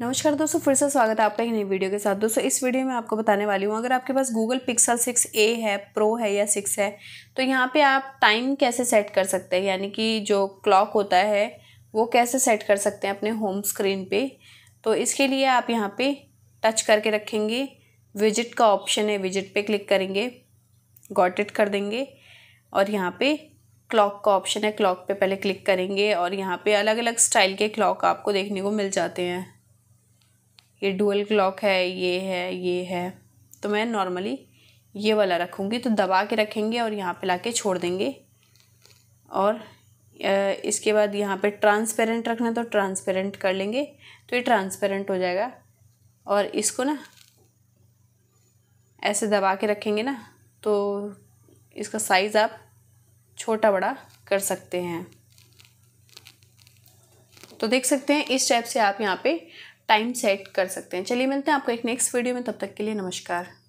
नमस्कार दोस्तों फिर से स्वागत है आपका एक नई वीडियो के साथ दोस्तों इस वीडियो में आपको बताने वाली हूँ अगर आपके पास गूगल पिक्सल सिक्स ए है प्रो है या सिक्स है तो यहाँ पे आप टाइम कैसे सेट कर सकते हैं यानी कि जो क्लॉक होता है वो कैसे सेट कर सकते हैं अपने होम स्क्रीन पे तो इसके लिए आप यहाँ पे टच करके रखेंगे विजिट का ऑप्शन है विजिट पर क्लिक करेंगे गॉटेड कर देंगे और यहाँ पर क्लॉक का ऑप्शन है क्लॉक पर पहले क्लिक करेंगे और यहाँ पर अलग अलग स्टाइल के क्लॉक आपको देखने को मिल जाते हैं ये डुअल क्लॉक है ये है ये है तो मैं नॉर्मली ये वाला रखूँगी तो दबा के रखेंगे और यहाँ पे लाके छोड़ देंगे और इसके बाद यहाँ पे ट्रांसपेरेंट रखना तो ट्रांसपेरेंट कर लेंगे तो ये ट्रांसपेरेंट हो जाएगा और इसको ना ऐसे दबा के रखेंगे ना तो इसका साइज़ आप छोटा बड़ा कर सकते हैं तो देख सकते हैं इस टाइप से आप यहाँ पे टाइम सेट कर सकते हैं चलिए मिलते हैं आपको एक नेक्स्ट वीडियो में तब तक के लिए नमस्कार